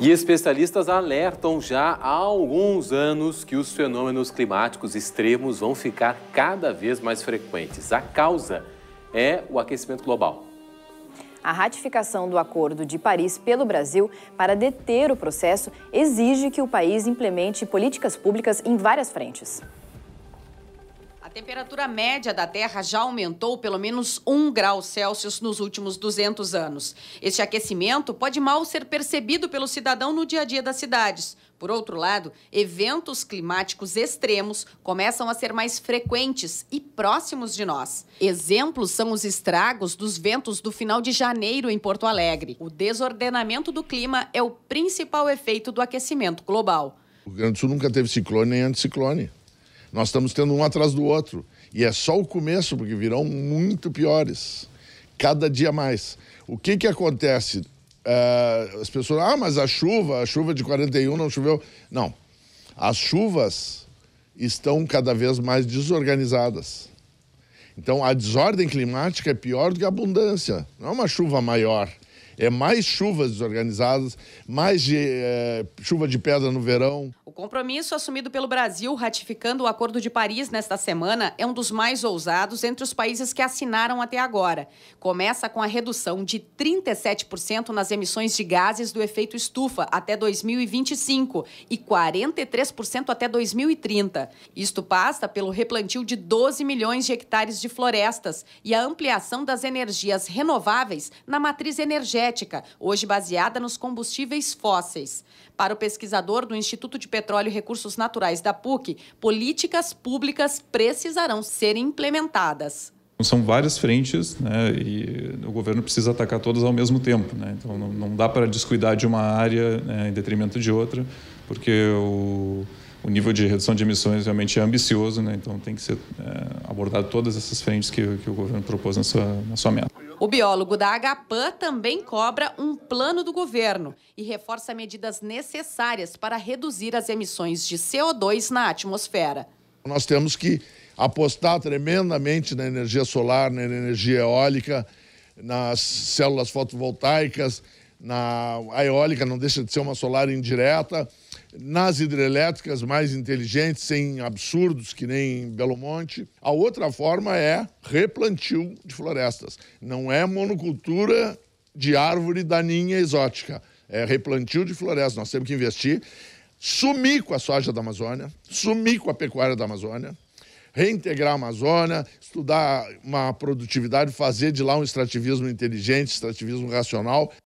E especialistas alertam já há alguns anos que os fenômenos climáticos extremos vão ficar cada vez mais frequentes. A causa é o aquecimento global. A ratificação do Acordo de Paris pelo Brasil para deter o processo exige que o país implemente políticas públicas em várias frentes. A temperatura média da Terra já aumentou pelo menos 1 grau Celsius nos últimos 200 anos. Este aquecimento pode mal ser percebido pelo cidadão no dia a dia das cidades. Por outro lado, eventos climáticos extremos começam a ser mais frequentes e próximos de nós. Exemplos são os estragos dos ventos do final de janeiro em Porto Alegre. O desordenamento do clima é o principal efeito do aquecimento global. O Rio Grande do Sul nunca teve ciclone nem anticiclone. Nós estamos tendo um atrás do outro. E é só o começo, porque virão muito piores. Cada dia mais. O que, que acontece? Uh, as pessoas, ah, mas a chuva, a chuva de 41 não choveu. Não. As chuvas estão cada vez mais desorganizadas. Então, a desordem climática é pior do que a abundância. Não é uma chuva maior, é mais chuvas desorganizadas, mais de, é, chuva de pedra no verão. O compromisso assumido pelo Brasil ratificando o Acordo de Paris nesta semana é um dos mais ousados entre os países que assinaram até agora. Começa com a redução de 37% nas emissões de gases do efeito estufa até 2025 e 43% até 2030. Isto passa pelo replantio de 12 milhões de hectares de florestas e a ampliação das energias renováveis na matriz energética energética, hoje baseada nos combustíveis fósseis. Para o pesquisador do Instituto de Petróleo e Recursos Naturais da PUC, políticas públicas precisarão ser implementadas. Então, são várias frentes né, e o governo precisa atacar todas ao mesmo tempo. Né? Então não, não dá para descuidar de uma área né, em detrimento de outra, porque o, o nível de redução de emissões realmente é ambicioso, né? então tem que ser é, abordado todas essas frentes que, que o governo propôs na sua, na sua meta. O biólogo da Agapan também cobra um plano do governo e reforça medidas necessárias para reduzir as emissões de CO2 na atmosfera. Nós temos que apostar tremendamente na energia solar, na energia eólica, nas células fotovoltaicas, na a eólica não deixa de ser uma solar indireta nas hidrelétricas mais inteligentes, sem absurdos que nem Belo Monte. A outra forma é replantio de florestas. Não é monocultura de árvore daninha exótica, é replantio de florestas. Nós temos que investir, sumir com a soja da Amazônia, sumir com a pecuária da Amazônia, reintegrar a Amazônia, estudar uma produtividade, fazer de lá um extrativismo inteligente, extrativismo racional.